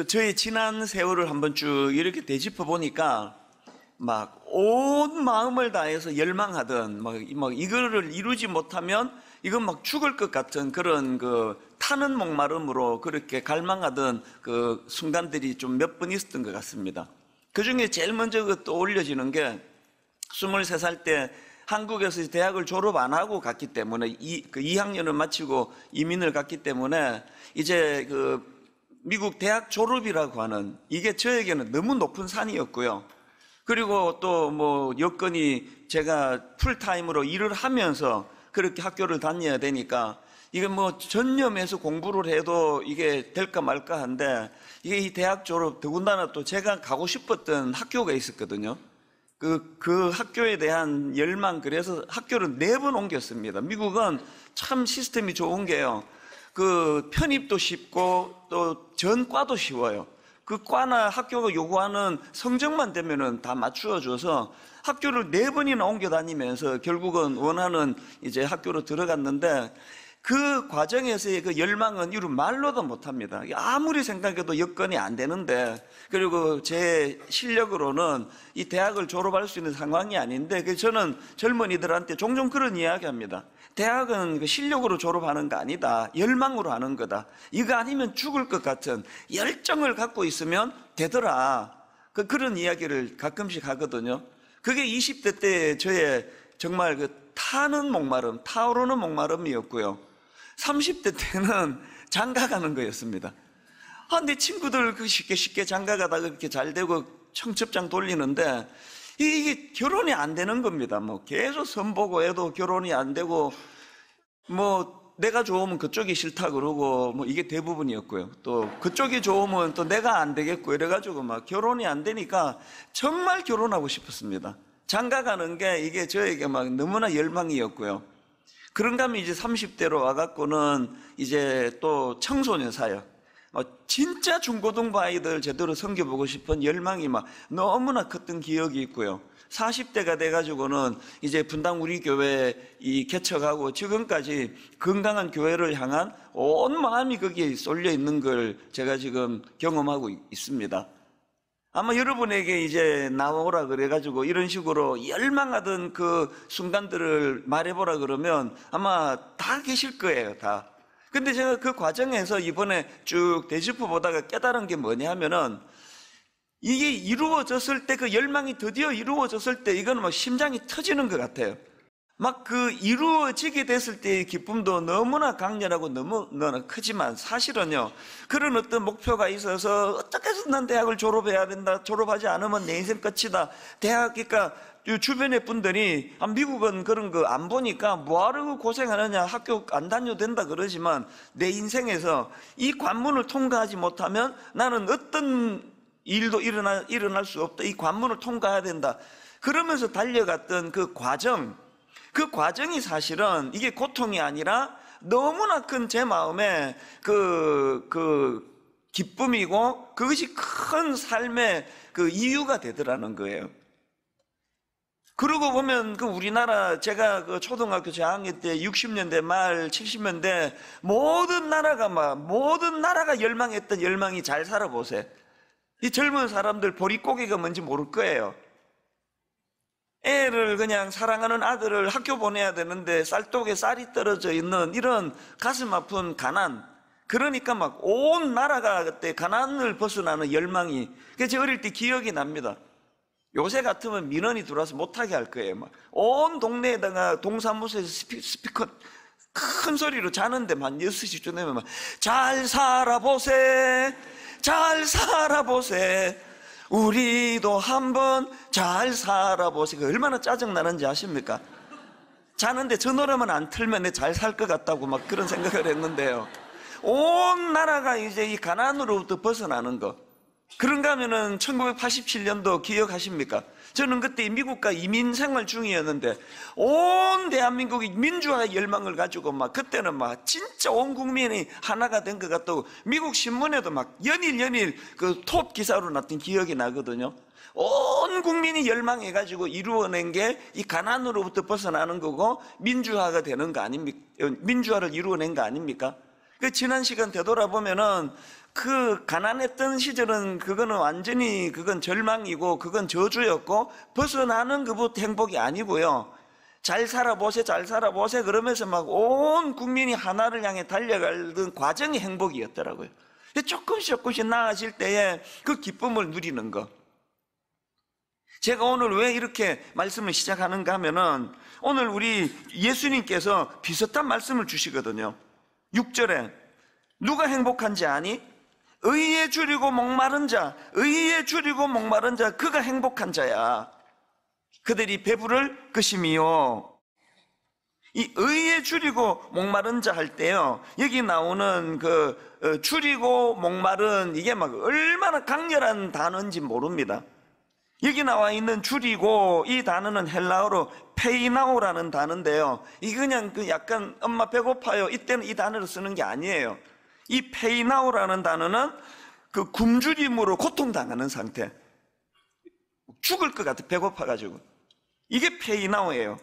그 저의 지난 세월을 한번 쭉 이렇게 되짚어 보니까 막 온 마음을 다해서 열망하던 막, 막 이거를 이루지 못하면 이건 막 죽을 것 같은 그런 그 타는 목마름으로 그렇게 갈망하던 그 순간들이 좀 몇 번 있었던 것 같습니다. 그 중에 제일 먼저 그 떠올려지는 게 23살 때 한국에서 대학을 졸업 안 하고 갔기 때문에 이, 그 2학년을 마치고 이민을 갔기 때문에 이제 그 미국 대학 졸업이라고 하는 이게 저에게는 너무 높은 산이었고요. 그리고 또 뭐 여건이 제가 풀타임으로 일을 하면서 그렇게 학교를 다녀야 되니까 이게 뭐 전념해서 공부를 해도 이게 될까 말까 한데 이게 이 대학 졸업 더군다나 또 제가 가고 싶었던 학교가 있었거든요. 그, 그 학교에 대한 열망 그래서 학교를 네 번 옮겼습니다. 미국은 참 시스템이 좋은 게요. 그 편입도 쉽고 또 전과도 쉬워요. 그 과나 학교가 요구하는 성적만 되면은 다 맞추어 줘서 학교를 네 번이나 옮겨 다니면서 결국은 원하는 이제 학교로 들어갔는데 그 과정에서의 그 열망은 이루 말로도 못합니다. 아무리 생각해도 여건이 안 되는데 그리고 제 실력으로는 이 대학을 졸업할 수 있는 상황이 아닌데 그 저는 젊은이들한테 종종 그런 이야기합니다. 대학은 그 실력으로 졸업하는 거 아니다. 열망으로 하는 거다. 이거 아니면 죽을 것 같은 열정을 갖고 있으면 되더라. 그 그런 이야기를 가끔씩 하거든요. 그게 20대 때 저의 정말 그 타는 목마름, 타오르는 목마름이었고요. 30대 때는 장가 가는 거였습니다. 아, 내 친구들 그 쉽게 쉽게 장가 가다가 그렇게 잘 되고 청첩장 돌리는데 이게 결혼이 안 되는 겁니다. 뭐 계속 선보고 해도 결혼이 안 되고 뭐 내가 좋으면 그쪽이 싫다 그러고 뭐 이게 대부분이었고요. 또 그쪽이 좋으면 또 내가 안 되겠고 이래가지고 막 결혼이 안 되니까 정말 결혼하고 싶었습니다. 장가 가는 게 이게 저에게 막 너무나 열망이었고요. 그런가 하면 이제 30대로 와갖고는 이제 또 청소년 사역. 어, 진짜 중고등 아이들 제대로 섬겨보고 싶은 열망이 막 너무나 컸던 기억이 있고요. 40대가 돼가지고는 이제 분당 우리 교회 이 개척하고 지금까지 건강한 교회를 향한 온 마음이 거기에 쏠려 있는 걸 제가 지금 경험하고 있습니다. 아마 여러분에게 이제 나오라 그래가지고 이런 식으로 열망하던 그 순간들을 말해보라 그러면 아마 다 계실 거예요, 다. 근데 제가 그 과정에서 이번에 쭉 되짚어 보다가 깨달은 게 뭐냐 하면은 이게 이루어졌을 때 그 열망이 드디어 이루어졌을 때 이거는 막 뭐 심장이 터지는 것 같아요. 막 그 이루어지게 됐을 때의 기쁨도 너무나 강렬하고 너무나 너 크지만 사실은요 그런 어떤 목표가 있어서 어떻게 해서 난 대학을 졸업해야 된다 졸업하지 않으면 내 인생 끝이다 대학 이니까 주변의 분들이 미국은 그런 거 안 보니까 뭐하러 고생하느냐 학교 안 다녀도 된다 그러지만 내 인생에서 이 관문을 통과하지 못하면 나는 어떤 일도 일어나, 일어날 수 없다 이 관문을 통과해야 된다 그러면서 달려갔던 그 과정 그 과정이 사실은 이게 고통이 아니라 너무나 큰 제 마음에 그, 그 기쁨이고 그것이 큰 삶의 그 이유가 되더라는 거예요. 그러고 보면 그 우리나라 제가 그 초등학교 저학년 때 60년대 말 70년대 모든 나라가 막 모든 나라가 열망했던 열망이 잘 살아보세요. 이 젊은 사람들 보릿고개가 뭔지 모를 거예요. 애를 그냥 사랑하는 아들을 학교 보내야 되는데 쌀독에 쌀이 떨어져 있는 이런 가슴 아픈 가난. 그러니까 막 온 나라가 그때 가난을 벗어나는 열망이. 그래서 어릴 때 기억이 납니다. 요새 같으면 민원이 들어와서 못하게 할 거예요. 막. 온 동네에다가 동사무소에서 스피, 스피커 큰 소리로 자는데 만 6시 쯤 되면 막, 잘 살아보세. 잘 살아보세. 우리도 한번 잘 살아보세. 얼마나 짜증나는지 아십니까? 자는데 저 노래만 안 틀면 내 잘 살 것 같다고 막 그런 생각을 했는데요. 온 나라가 이제 이 가난으로부터 벗어나는 거. 그런가 하면은 1987년도 기억하십니까? 저는 그때 미국과 이민 생활 중이었는데 온 대한민국이 민주화 열망을 가지고 막 그때는 막 진짜 온 국민이 하나가 된 것 같다고 미국 신문에도 막 연일 연일 그 톱 기사로 났던 기억이 나거든요. 온 국민이 열망해가지고 이루어낸 게 이 가난으로부터 벗어나는 거고 민주화가 되는 거 아닙니까? 민주화를 이루어낸 거 아닙니까? 그 지난 시간 되돌아보면은 그 가난했던 시절은 그거는 완전히 그건 절망이고 그건 저주였고 벗어나는 그부터 행복이 아니고요. 잘 살아보세, 잘 살아보세 그러면서 막 온 국민이 하나를 향해 달려가는 과정이 행복이었더라고요. 조금씩 조금씩 나아질 때에 그 기쁨을 누리는 거. 제가 오늘 왜 이렇게 말씀을 시작하는가 하면은 오늘 우리 예수님께서 비슷한 말씀을 주시거든요. 6절에 누가 행복한지 아니? 의에 줄이고 목마른 자, 의에 줄이고 목마른 자, 그가 행복한 자야. 그들이 배부를 것임이요. 이 의에 줄이고 목마른 자 할 때요. 여기 나오는 그 어, 줄이고 목마른 이게 막 얼마나 강렬한 단어인지 모릅니다. 여기 나와 있는 줄이고 이 단어는 헬라어로 페이나오라는 단어인데요. 이 그냥 그 약간 엄마 배고파요. 이때는 이 단어를 쓰는 게 아니에요. 이 페이나우라는 단어는 그 굶주림으로 고통당하는 상태. 죽을 것 같아, 배고파가지고. 이게 페이나우예요.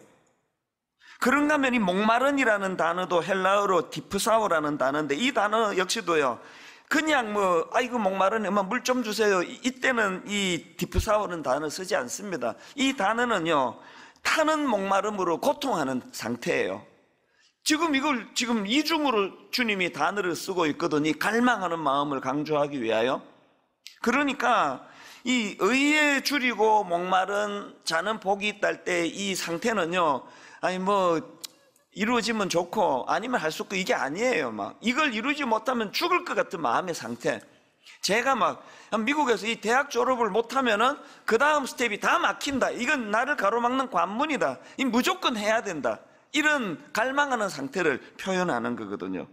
그런가 하면 이 목마른이라는 단어도 헬라어로 디프사우라는 단어인데 이 단어 역시도요. 그냥 뭐 아이고 목마르네 뭐, 물좀 주세요 이때는 이 디프사오는 단어 쓰지 않습니다 이 단어는요 타는 목마름으로 고통하는 상태예요 지금 이걸 지금 이중으로 주님이 단어를 쓰고 있거든요. 갈망하는 마음을 강조하기 위하여. 그러니까 이 의에 줄이고 목마른 자는 복이 있다 때이 상태는요. 아니 뭐 이루어지면 좋고 아니면 할 수 없고 이게 아니에요. 막 이걸 이루지 못하면 죽을 것 같은 마음의 상태. 제가 막 미국에서 이 대학 졸업을 못하면은 그 다음 스텝이 다 막힌다. 이건 나를 가로막는 관문이다. 이 무조건 해야 된다. 이런 갈망하는 상태를 표현하는 거거든요.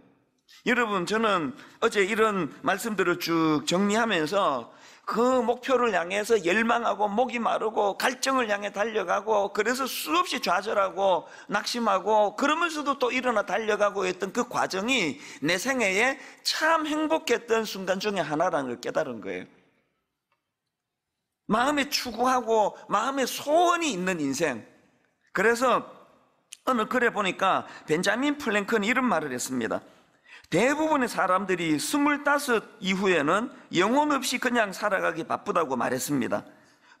여러분, 저는 어제 이런 말씀들을 쭉 정리하면서 그 목표를 향해서 열망하고 목이 마르고 갈증을 향해 달려가고 그래서 수없이 좌절하고 낙심하고 그러면서도 또 일어나 달려가고 했던 그 과정이 내 생애에 참 행복했던 순간 중에 하나라는 걸 깨달은 거예요. 마음에 추구하고 마음에 소원이 있는 인생. 그래서 어느 글에 보니까 벤자민 플랭크는 이런 말을 했습니다. 대부분의 사람들이 스물다섯 이후에는 영혼 없이 그냥 살아가기 바쁘다고 말했습니다.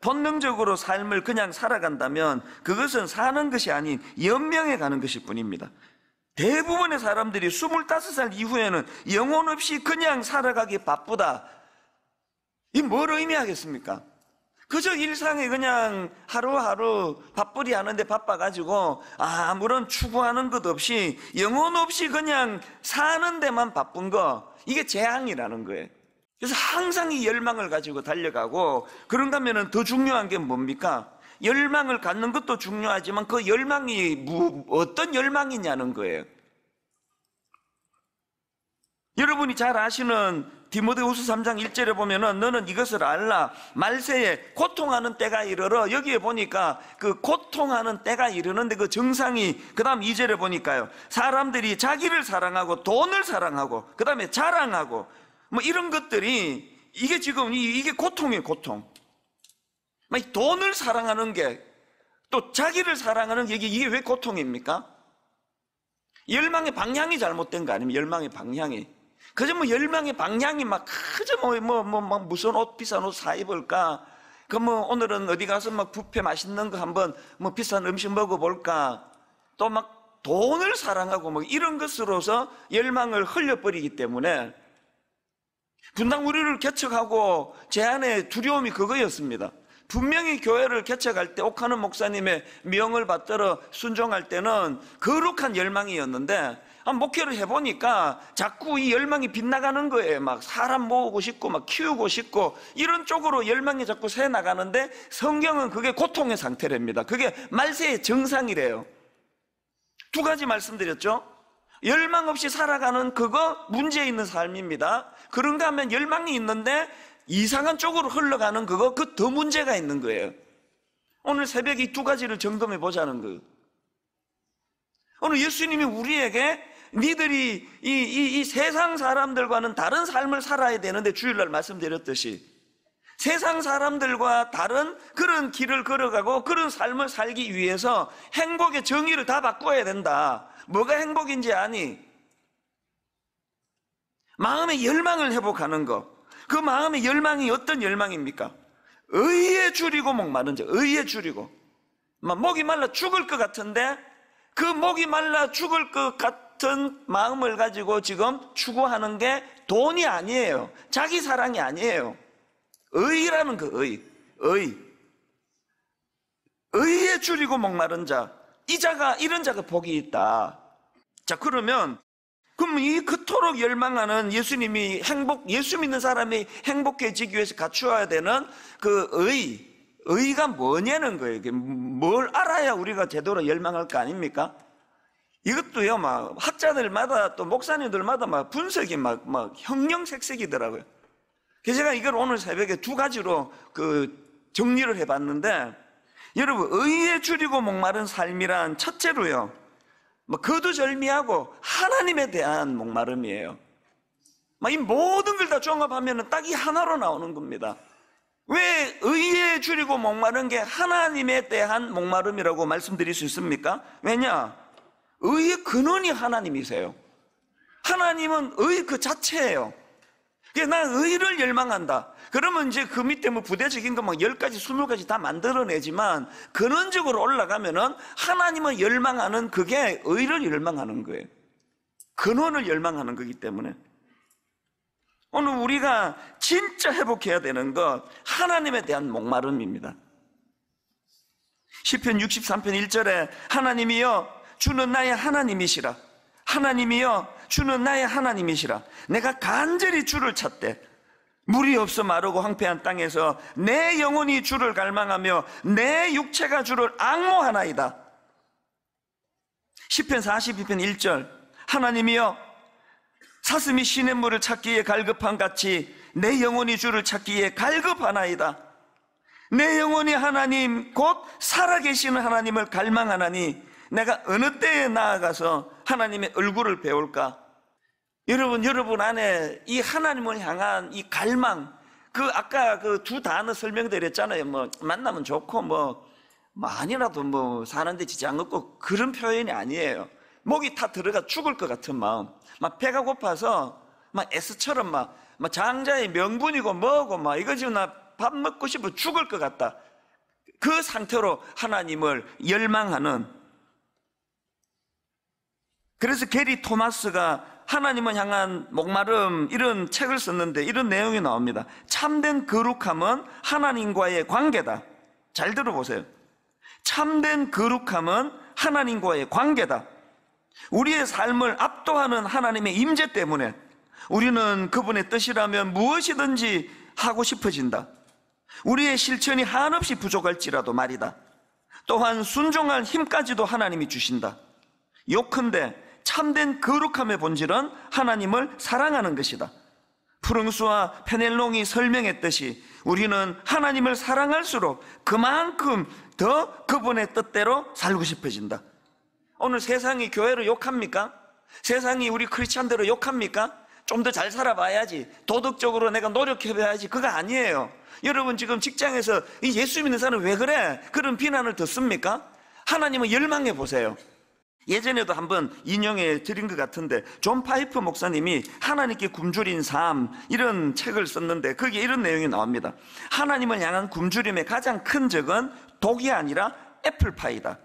본능적으로 삶을 그냥 살아간다면 그것은 사는 것이 아닌 연명해 가는 것일 뿐입니다. 대부분의 사람들이 스물다섯 살 이후에는 영혼 없이 그냥 살아가기 바쁘다. 이 뭘 의미하겠습니까? 그저 일상에 그냥 하루하루 밥벌이 하는데 바빠가지고 아, 아무런 추구하는 것 없이 영혼 없이 그냥 사는 데만 바쁜 거 이게 재앙이라는 거예요. 그래서 항상 이 열망을 가지고 달려가고 그런가 하면 더 중요한 게 뭡니까? 열망을 갖는 것도 중요하지만 그 열망이 무, 어떤 열망이냐는 거예요. 여러분이 잘 아시는 디모데후서 3장 1절에 보면은 너는 이것을 알라 말세에 고통하는 때가 이르러 여기에 보니까 그 고통하는 때가 이르는데 그 증상이 그다음 2절에 보니까요. 사람들이 자기를 사랑하고 돈을 사랑하고 그다음에 자랑하고 뭐 이런 것들이 이게 지금 이게 고통이에요, 고통. 막 뭐 돈을 사랑하는 게 또 자기를 사랑하는 게 이게 왜 고통입니까? 열망의 방향이 잘못된 거 아니면 열망의 방향이 그저 뭐 열망의 방향이 막 그저 뭐, 뭐, 뭐, 막 무슨 옷, 비싼 옷 사 입을까? 그 뭐 오늘은 어디 가서 막 뷔페 맛있는 거 한번 뭐 비싼 음식 먹어볼까? 또 막 돈을 사랑하고 뭐 이런 것으로서 열망을 흘려버리기 때문에 분당 우리를 개척하고 제 안에 두려움이 그거였습니다. 분명히 교회를 개척할 때 옥하는 목사님의 명을 받들어 순종할 때는 거룩한 열망이었는데 아, 목회를 해보니까 자꾸 이 열망이 빗나가는 거예요. 막 사람 모으고 싶고, 막 키우고 싶고, 이런 쪽으로 열망이 자꾸 새 나가는데 성경은 그게 고통의 상태랍니다. 그게 말세의 정상이래요. 두 가지 말씀드렸죠? 열망 없이 살아가는 그거 문제 있는 삶입니다. 그런가 하면 열망이 있는데 이상한 쪽으로 흘러가는 그거 그 더 문제가 있는 거예요. 오늘 새벽 이 두 가지를 점검해 보자는 거예요. 오늘 예수님이 우리에게 니들이 이, 이, 이 세상 사람들과는 다른 삶을 살아야 되는데 주일날 말씀드렸듯이 세상 사람들과 다른 그런 길을 걸어가고 그런 삶을 살기 위해서 행복의 정의를 다 바꿔야 된다. 뭐가 행복인지 아니? 마음의 열망을 회복하는 것. 그 마음의 열망이 어떤 열망입니까? 의에 줄이고 목마른 자, 의에 줄이고. 막 목이 말라 죽을 것 같은데 그 목이 말라 죽을 것 같, 같은 마음을 가지고 지금 추구하는 게 돈이 아니에요. 자기 사랑이 아니에요. 의라는 그 의. 의. 의에 의 줄이고 목마른 자. 이 자가, 이런 자가 복이 있다. 자, 그러면, 그럼 이 그토록 열망하는 예수님이 행복, 예수 믿는 사람이 행복해지기 위해서 갖추어야 되는 그 의. 의가 뭐냐는 거예요. 뭐, 뭘 알아야 우리가 제대로 열망할 거 아닙니까? 이것도요, 막 학자들마다 또 목사님들마다 막 분석이 막, 막 형형색색이더라고요. 그래서 제가 이걸 오늘 새벽에 두 가지로 그 정리를 해봤는데 여러분, 의에 줄이고 목마른 삶이란 첫째로요, 뭐 거두절미하고 하나님에 대한 목마름이에요. 막 이 모든 걸 다 종합하면 딱 이 하나로 나오는 겁니다. 왜 의에 줄이고 목마른 게 하나님에 대한 목마름이라고 말씀드릴 수 있습니까? 왜냐? 의의 근원이 하나님이세요. 하나님은 의 그 자체예요. 그게 난 의를 열망한다. 그러면 이제 그 밑에 뭐 부대적인 것막 1가지 20가지 다 만들어내지만 근원적으로 올라가면은 하나님을 열망하는 그게 의를 열망하는 거예요. 근원을 열망하는 거기 때문에. 오늘 우리가 진짜 회복해야 되는 것, 하나님에 대한 목마름입니다. 시편 63편 1절에 하나님이여 주는 나의 하나님이시라. 하나님이여 주는 나의 하나님이시라. 내가 간절히 주를 찾되 물이 없어 마르고 황폐한 땅에서 내 영혼이 주를 갈망하며 내 육체가 주를 악모하나이다. 10편 42편 1절 하나님이여 사슴이 시냇물을 찾기에 갈급한 같이 내 영혼이 주를 찾기에 갈급하나이다. 내 영혼이 하나님 곧 살아계시는 하나님을 갈망하나니 내가 어느 때에 나아가서 하나님의 얼굴을 배울까? 여러분, 여러분 안에 이 하나님을 향한 이 갈망, 그 아까 그 두 단어 설명드렸잖아요. 뭐, 만나면 좋고, 뭐, 뭐아라도 뭐, 사는데 지장 없고, 그런 표현이 아니에요. 목이 다 들어가 죽을 것 같은 마음. 막 배가 고파서, 막 S처럼 막, 막 장자의 명분이고 뭐고, 막 이거 지금 나밥 먹고 싶어 죽을 것 같다. 그 상태로 하나님을 열망하는 그래서 게리 토마스가 하나님을 향한 목마름 이런 책을 썼는데 이런 내용이 나옵니다. 참된 거룩함은 하나님과의 관계다. 잘 들어보세요. 참된 거룩함은 하나님과의 관계다. 우리의 삶을 압도하는 하나님의 임재 때문에 우리는 그분의 뜻이라면 무엇이든지 하고 싶어진다. 우리의 실천이 한없이 부족할지라도 말이다. 또한 순종할 힘까지도 하나님이 주신다. 요컨대 참된 거룩함의 본질은 하나님을 사랑하는 것이다. 푸릉수와 페넬롱이 설명했듯이 우리는 하나님을 사랑할수록 그만큼 더 그분의 뜻대로 살고 싶어진다. 오늘 세상이 교회를 욕합니까? 세상이 우리 크리스찬들을 욕합니까? 좀 더 잘 살아봐야지. 도덕적으로 내가 노력해봐야지. 그거 아니에요. 여러분 지금 직장에서 이 예수 믿는 사람 왜 그래? 그런 비난을 듣습니까? 하나님은 열망해 보세요. 예전에도 한번 인용해 드린 것 같은데 존 파이프 목사님이 하나님께 굶주린 삶 이런 책을 썼는데 거기에 이런 내용이 나옵니다. 하나님을 향한 굶주림의 가장 큰 적은 독이 아니라 애플파이다.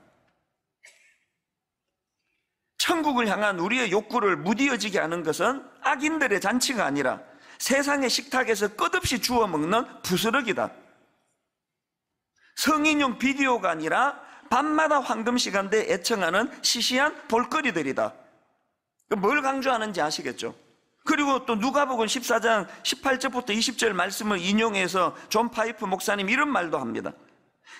천국을 향한 우리의 욕구를 무뎌지게 하는 것은 악인들의 잔치가 아니라 세상의 식탁에서 끝없이 주워 먹는 부스러기다. 성인용 비디오가 아니라 밤마다 황금 시간대에 애청하는 시시한 볼거리들이다. 그 뭘 강조하는지 아시겠죠? 그리고 또 누가복음 14장 18절부터 20절 말씀을 인용해서 존 파이프 목사님 이런 말도 합니다.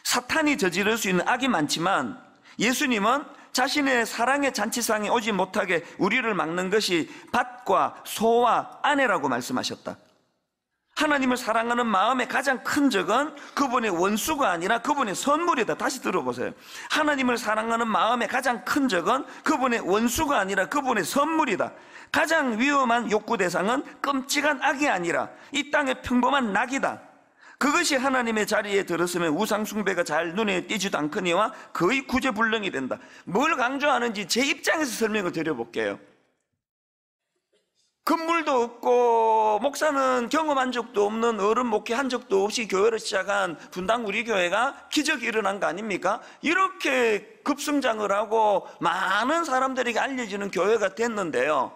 사탄이 저지를 수 있는 악이 많지만 예수님은 자신의 사랑의 잔치상에 오지 못하게 우리를 막는 것이 밭과 소와 아내라고 말씀하셨다. 하나님을 사랑하는 마음의 가장 큰 적은 그분의 원수가 아니라 그분의 선물이다. 다시 들어보세요. 하나님을 사랑하는 마음의 가장 큰 적은 그분의 원수가 아니라 그분의 선물이다. 가장 위험한 욕구 대상은 끔찍한 악이 아니라 이 땅의 평범한 낙이다. 그것이 하나님의 자리에 들었으면 우상숭배가 잘 눈에 띄지도 않거니와 거의 구제불능이 된다. 뭘 강조하는지 제 입장에서 설명을 드려볼게요. 건물도 없고 목사는 경험한 적도 없는 어른 목회한 적도 없이 교회를 시작한 분당 우리 교회가 기적이 일어난 거 아닙니까? 이렇게 급성장을 하고 많은 사람들에게 알려지는 교회가 됐는데요.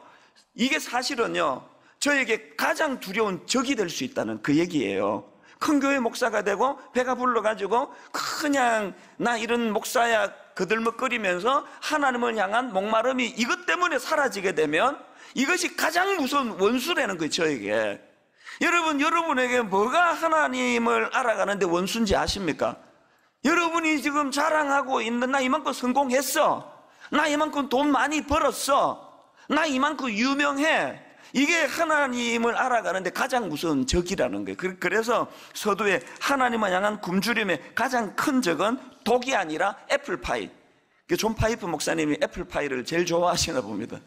이게 사실은요. 저에게 가장 두려운 적이 될 수 있다는 그 얘기예요. 큰 교회 목사가 되고 배가 불러가지고 그냥 나 이런 목사야 그들먹거리면서 하나님을 향한 목마름이 이것 때문에 사라지게 되면 이것이 가장 무서운 원수라는 거예요, 저에게. 여러분, 여러분에게 뭐가 하나님을 알아가는데 원수인지 아십니까? 여러분이 지금 자랑하고 있는 나 이만큼 성공했어. 나 이만큼 돈 많이 벌었어. 나 이만큼 유명해. 이게 하나님을 알아가는데 가장 무서운 적이라는 거예요. 그, 그래서 서두에 하나님을 향한 굶주림의 가장 큰 적은 독이 아니라 애플파이. 그 존 파이프 목사님이 애플파이를 제일 좋아하시나 봅니다.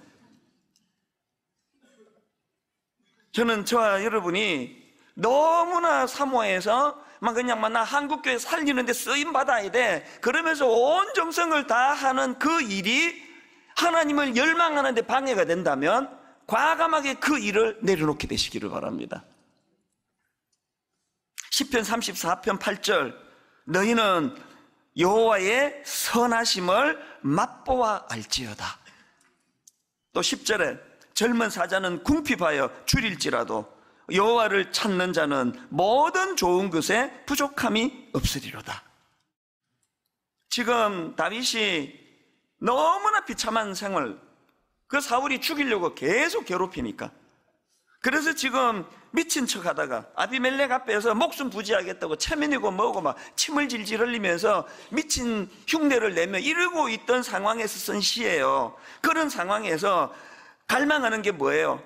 저는 저와 여러분이 너무나 사모해서 막 그냥 막나 한국교회 살리는데 쓰임 받아야 돼. 그러면서 온 정성을 다하는 그 일이 하나님을 열망하는데 방해가 된다면 과감하게 그 일을 내려놓게 되시기를 바랍니다. 10편 34편 8절 너희는 여호와의 선하심을 맛보아 알지어다. 또 10절에 젊은 사자는 궁핍하여 줄일지라도 여호와를 찾는 자는 모든 좋은 것에 부족함이 없으리로다. 지금 다윗이 너무나 비참한 생을 그 사울이 죽이려고 계속 괴롭히니까 그래서 지금 미친 척 하다가 아비멜렉 앞에서 목숨 부지하겠다고 체면이고 뭐고 막 침을 질질 흘리면서 미친 흉내를 내며 이러고 있던 상황에서 쓴 시예요. 그런 상황에서 갈망하는 게 뭐예요?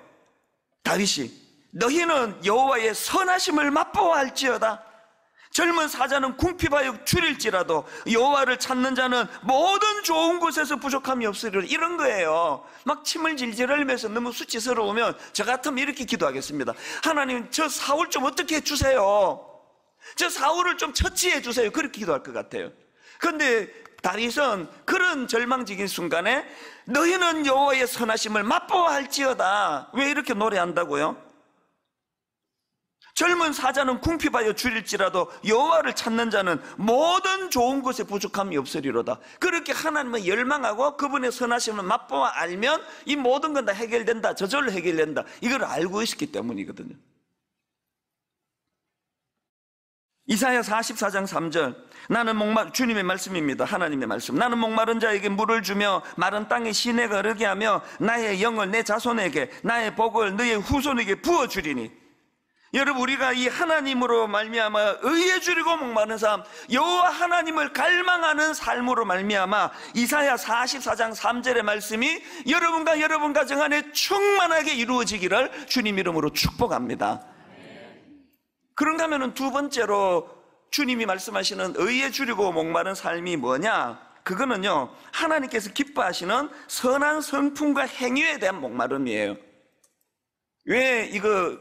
다윗이 너희는 여호와의 선하심을 맛보아 할지어다 젊은 사자는 궁핍하여 줄일지라도 여호와를 찾는 자는 모든 좋은 곳에서 부족함이 없으리라 이런 거예요 막 침을 질질 흘면서 너무 수치스러우면 저 같으면 이렇게 기도하겠습니다 하나님 저 사울 좀 어떻게 해주세요 저 사울을 좀 처치해 주세요 그렇게 기도할 것 같아요 그런데 다윗은 그런 절망적인 순간에 너희는 여호와의 선하심을 맛보할지어다. 왜 이렇게 노래한다고요? 젊은 사자는 궁핍하여 줄일지라도 여호와를 찾는 자는 모든 좋은 것에 부족함이 없으리로다. 그렇게 하나님을 열망하고 그분의 선하심을 맛보아 알면 이 모든 건 다 해결된다. 저절로 해결된다. 이걸 알고 있었기 때문이거든요. 이사야 44장 3절 나는 목마 주님의 말씀입니다. 하나님의 말씀. 나는 목마른 자에게 물을 주며 마른 땅에 시내가 흐르게 하며 나의 영을 내 자손에게 나의 복을 너의 후손에게 부어 주리니. 여러분 우리가 이 하나님으로 말미암아 의에 줄이고 목마른 사람 여호와 하나님을 갈망하는 삶으로 말미암아 이사야 44장 3절의 말씀이 여러분과 여러분 가정 안에 충만하게 이루어지기를 주님 이름으로 축복합니다. 그런가 하면 두 번째로 주님이 말씀하시는 의에 줄이고 목마른 삶이 뭐냐? 그거는요, 하나님께서 기뻐하시는 선한 성품과 행위에 대한 목마름이에요. 왜 이거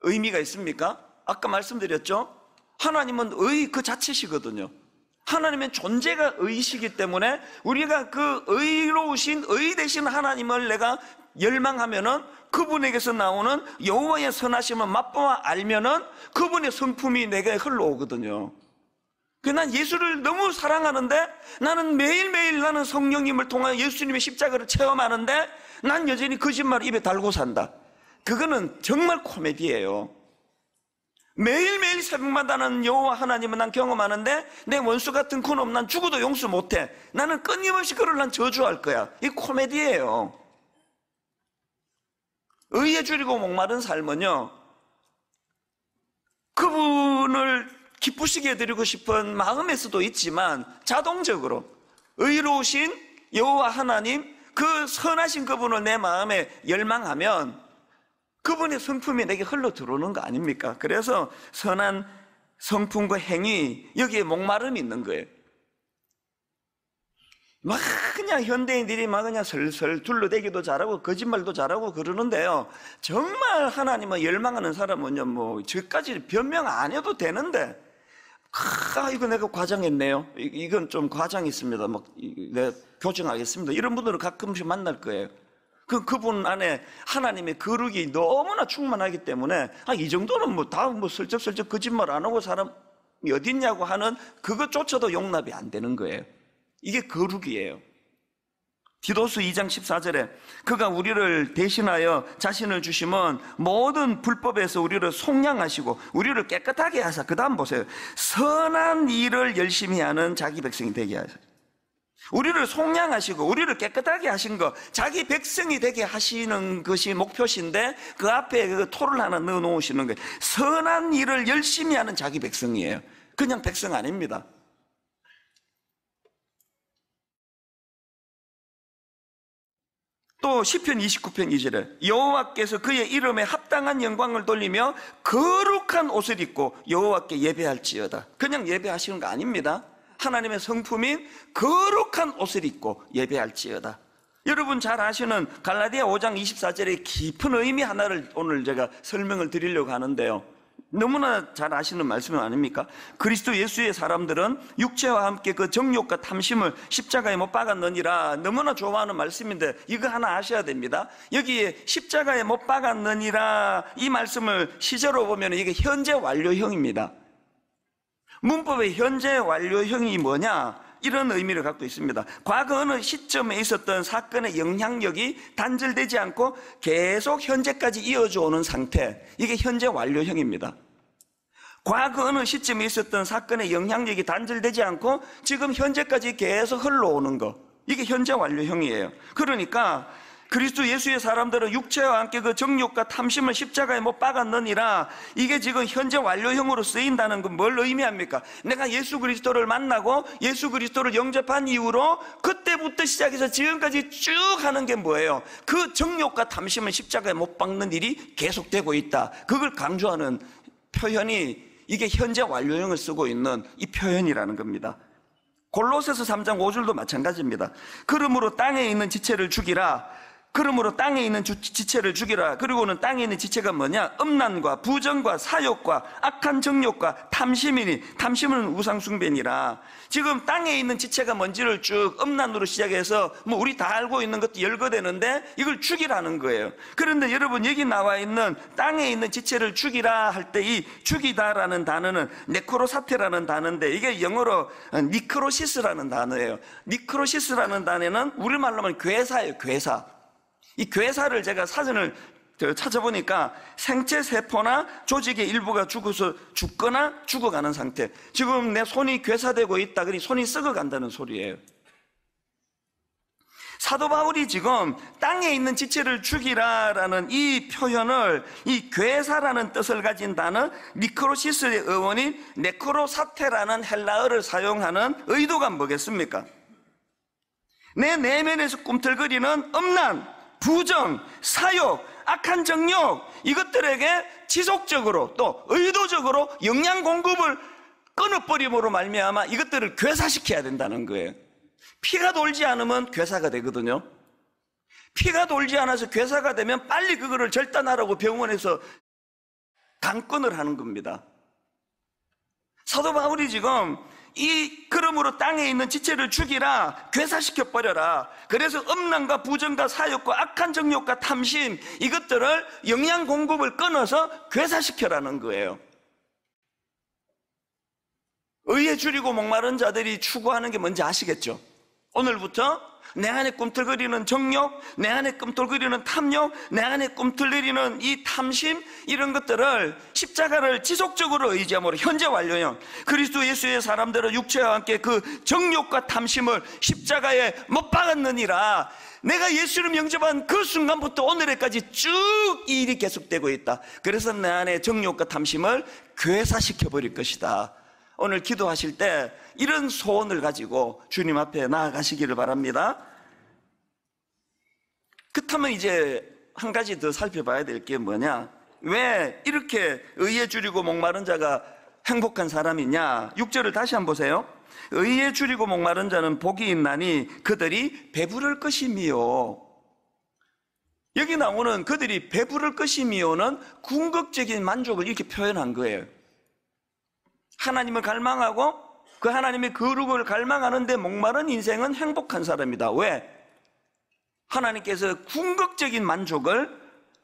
의미가 있습니까? 아까 말씀드렸죠? 하나님은 의 그 자체시거든요. 하나님의 존재가 의이시기 때문에 우리가 그 의로우신 의 대신 하나님을 내가 열망하면은 그분에게서 나오는 여호와의 선하심을 맛보아 알면은 그분의 성품이 내게 흘러오거든요. 그 난 예수를 너무 사랑하는데 나는 매일매일 나는 성령님을 통하여 예수님의 십자가를 체험하는데 난 여전히 거짓말 입에 달고 산다. 그거는 정말 코미디예요. 매일매일 새벽마다 는 여호와 하나님을 난 경험하는데 내 원수 같은 그놈 난 죽어도 용서 못해. 나는 끊임없이 그를 난 저주할 거야. 이 코미디예요. 의에 줄이고 목마른 삶은요, 그분을 기쁘시게 해드리고 싶은 마음에서도 있지만 자동적으로 의로우신 여호와 하나님 그 선하신 그분을 내 마음에 열망하면 그분의 성품이 내게 흘러 들어오는 거 아닙니까? 그래서 선한 성품과 행위 여기에 목마름이 있는 거예요. 막 그냥 현대인들이 막 그냥 슬슬 둘러대기도 잘하고 거짓말도 잘하고 그러는데요. 정말 하나님을 뭐 열망하는 사람은요, 뭐 저까지 변명 안 해도 되는데, 아 이거 내가 과장했네요. 이건 좀 과장 있습니다. 막 내가 교정하겠습니다. 이런 분들을 가끔씩 만날 거예요. 그 그분 안에 하나님의 거룩이 너무나 충만하기 때문에 아이 정도는 뭐 다음 뭐 슬쩍슬쩍 거짓말 안 하고 사람 어딨냐고 하는 그것조차도 용납이 안 되는 거예요. 이게 거룩이에요. 디도스 2장 14절에 그가 우리를 대신하여 자신을 주심은 모든 불법에서 우리를 속량하시고 우리를 깨끗하게 하사 그 다음 보세요 선한 일을 열심히 하는 자기 백성이 되게 하사 우리를 속량하시고 우리를 깨끗하게 하신 것 자기 백성이 되게 하시는 것이 목표신데 그 앞에 그 토를 하나 넣어 놓으시는 거예요 선한 일을 열심히 하는 자기 백성이에요 그냥 백성 아닙니다 또 시편 29편 2절에 여호와께서 그의 이름에 합당한 영광을 돌리며 거룩한 옷을 입고 여호와께 예배할지어다. 그냥 예배하시는 거 아닙니다. 하나님의 성품인 거룩한 옷을 입고 예배할지어다. 여러분 잘 아시는 갈라디아 5장 24절의 깊은 의미 하나를 오늘 제가 설명을 드리려고 하는데요. 너무나 잘 아시는 말씀 아닙니까? 그리스도 예수의 사람들은 육체와 함께 그 정욕과 탐심을 십자가에 못 박았느니라 너무나 좋아하는 말씀인데 이거 하나 아셔야 됩니다. 여기에 십자가에 못 박았느니라 이 말씀을 시제로 보면 이게 현재 완료형입니다. 문법의 현재 완료형이 뭐냐? 이런 의미를 갖고 있습니다. 과거 어느 시점에 있었던 사건의 영향력이 단절되지 않고 계속 현재까지 이어져 오는 상태. 이게 현재 완료형입니다. 과거 어느 시점에 있었던 사건의 영향력이 단절되지 않고 지금 현재까지 계속 흘러오는 거. 이게 현재 완료형이에요. 그러니까 그리스도 예수의 사람들은 육체와 함께 그 정욕과 탐심을 십자가에 못 박았느니라 이게 지금 현재 완료형으로 쓰인다는 건 뭘 의미합니까? 내가 예수 그리스도를 만나고 예수 그리스도를 영접한 이후로 그때부터 시작해서 지금까지 쭉 하는 게 뭐예요? 그 정욕과 탐심을 십자가에 못 박는 일이 계속되고 있다 그걸 강조하는 표현이 이게 현재 완료형을 쓰고 있는 이 표현이라는 겁니다 골로새서 3장 5절도 마찬가지입니다. 그러므로 땅에 있는 지체를 죽이라 그러므로 땅에 있는 지체를 죽이라. 그리고는 땅에 있는 지체가 뭐냐? 음란과 부정과 사욕과 악한 정욕과 탐심이니 탐심은 우상숭배니라. 지금 땅에 있는 지체가 뭔지를 쭉 음란으로 시작해서 뭐 우리 다 알고 있는 것도 열거되는데 이걸 죽이라는 거예요. 그런데 여러분 여기 나와 있는 땅에 있는 지체를 죽이라 할 때 이 죽이다라는 단어는 네코로사테라는 단어인데 이게 영어로 니크로시스라는 어, 단어예요. 니크로시스라는 단어는 우리말로 하면 괴사예요. 괴사. 이 괴사를 제가 사전을 찾아보니까 생체 세포나 조직의 일부가 죽어서 죽거나 죽어가는 상태. 지금 내 손이 괴사되고 있다. 그니 손이 썩어간다는 소리예요. 사도 바울이 지금 땅에 있는 지체를 죽이라라는 이 표현을 이 괴사라는 뜻을 가진 단어 니크로시스의 어원인 네크로사테라는 헬라어를 사용하는 의도가 뭐겠습니까? 내 내면에서 꿈틀거리는 음란, 부정, 사욕, 악한 정욕 이것들에게 지속적으로 또 의도적으로 영양 공급을 끊어버림으로 말미암아 이것들을 괴사시켜야 된다는 거예요. 피가 돌지 않으면 괴사가 되거든요. 피가 돌지 않아서 괴사가 되면 빨리 그거를 절단하라고 병원에서 강권을 하는 겁니다. 사도 바울이 지금 이 그러므로 땅에 있는 지체를 죽이라 괴사시켜 버려라. 그래서 음란과 부정과 사욕과 악한 정욕과 탐심 이것들을 영양 공급을 끊어서 괴사시켜라는 거예요. 의에 줄이고 목마른 자들이 추구하는 게 뭔지 아시겠죠? 오늘부터 내 안에 꿈틀거리는 정욕, 내 안에 꿈틀거리는 탐욕, 내 안에 꿈틀거리는 이 탐심 이런 것들을 십자가를 지속적으로 의지함으로 현재 완료형 그리스도 예수의 사람들은 육체와 함께 그 정욕과 탐심을 십자가에 못 박았느니라 내가 예수를 영접한 그 순간부터 오늘에까지 쭉이 일이 계속되고 있다 그래서 내 안에 정욕과 탐심을 괴사시켜 버릴 것이다 오늘 기도하실 때 이런 소원을 가지고 주님 앞에 나아가시기를 바랍니다. 그렇다면 이제 한 가지 더 살펴봐야 될 게 뭐냐? 왜 이렇게 의에 줄이고 목마른 자가 행복한 사람이냐? 6절을 다시 한번 보세요. 의에 줄이고 목마른 자는 복이 있나니 그들이 배부를 것임이요. 여기 나오는 그들이 배부를 것임이요는 궁극적인 만족을 이렇게 표현한 거예요. 하나님을 갈망하고 그 하나님의 거룩을 그 갈망하는데 목마른 인생은 행복한 사람이다. 왜? 하나님께서 궁극적인 만족을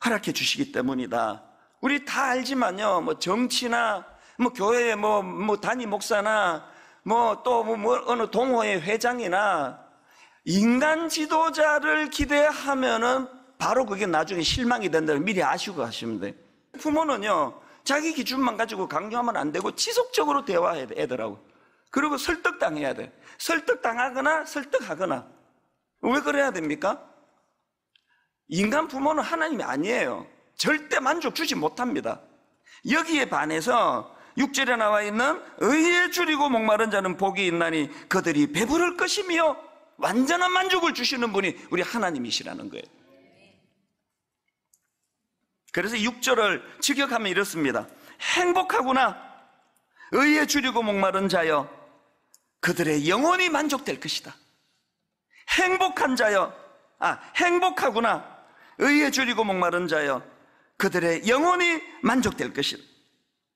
허락해 주시기 때문이다. 우리 다 알지만요. 뭐 정치나 뭐 교회 뭐뭐 뭐 단위 목사나 뭐 또뭐 뭐 어느 동호회 회장이나 인간 지도자를 기대하면은 바로 그게 나중에 실망이 된다는 미리 아시고 하시면 돼. 부모는요. 자기 기준만 가지고 강요하면 안 되고 지속적으로 대화해야 돼, 애들하고. 그리고 설득당해야 돼. 설득당하거나 설득하거나. 왜 그래야 됩니까? 인간 부모는 하나님이 아니에요. 절대 만족 주지 못합니다. 여기에 반해서 6절에 나와 있는 의에 줄이고 목마른 자는 복이 있나니 그들이 배부를 것이며 완전한 만족을 주시는 분이 우리 하나님이시라는 거예요. 그래서 6절을 직역하면 이렇습니다. 행복하구나. 의에 줄이고 목마른 자여 그들의 영혼이 만족될 것이다. 행복한 자여, 아, 행복하구나. 의에 줄이고 목마른 자여, 그들의 영혼이 만족될 것이다.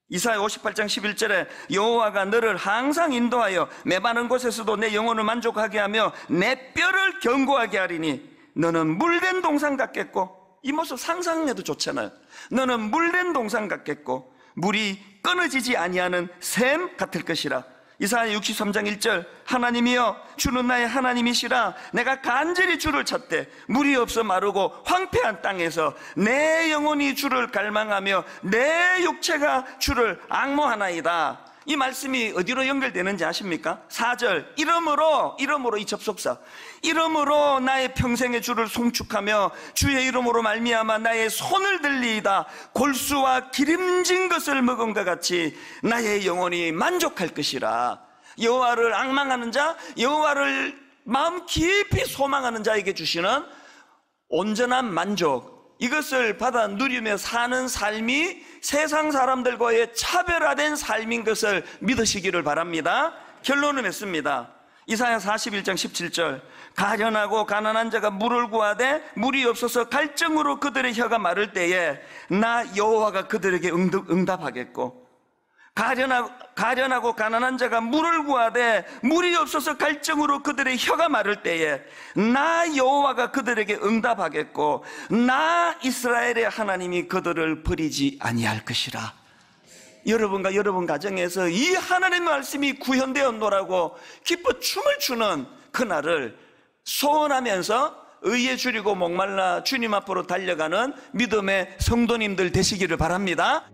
이사야 58장 11절에 여호와가 너를 항상 인도하여 매바는 곳에서도 내 영혼을 만족하게 하며 내 뼈를 견고하게 하리니 너는 물된 동상 같겠고 이 모습 상상해도 좋잖아요. 너는 물된 동상 같겠고 물이 끊어지지 아니하는 샘 같을 것이라 이사야 63장 1절 하나님이여 주는 나의 하나님이시라 내가 간절히 주를 찾되 물이 없어 마르고 황폐한 땅에서 내 영혼이 주를 갈망하며 내 육체가 주를 악모하나이다 이 말씀이 어디로 연결되는지 아십니까? 4절 이름으로 이름으로 이 접속사 이름으로 나의 평생의 주를 송축하며 주의 이름으로 말미암아 나의 손을 들리이다 골수와 기름진 것을 먹은 것 같이 나의 영혼이 만족할 것이라 여호와를 악망하는 자 여호와를 마음 깊이 소망하는 자에게 주시는 온전한 만족 이것을 받아 누리며 사는 삶이 세상 사람들과의 차별화된 삶인 것을 믿으시기를 바랍니다. 결론을 맺습니다. 이사야 41장 17절 가련하고 가난한 자가 물을 구하되 물이 없어서 갈증으로 그들의 혀가 마를 때에 나 여호와가 그들에게 응답하겠고 가련하, 가련하고 가난한 자가 물을 구하되 물이 없어서 갈증으로 그들의 혀가 마를 때에 나 여호와가 그들에게 응답하겠고 나 이스라엘의 하나님이 그들을 버리지 아니할 것이라 여러분과 여러분 가정에서 이 하나님의 말씀이 구현되었노라고 기뻐 춤을 추는 그날을 소원하면서 의에 줄이고 목말라 주님 앞으로 달려가는 믿음의 성도님들 되시기를 바랍니다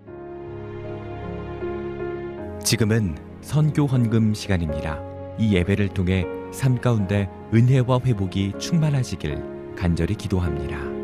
지금은 선교 헌금 시간입니다. 이 예배를 통해 삶 가운데 은혜와 회복이 충만하시길 간절히 기도합니다.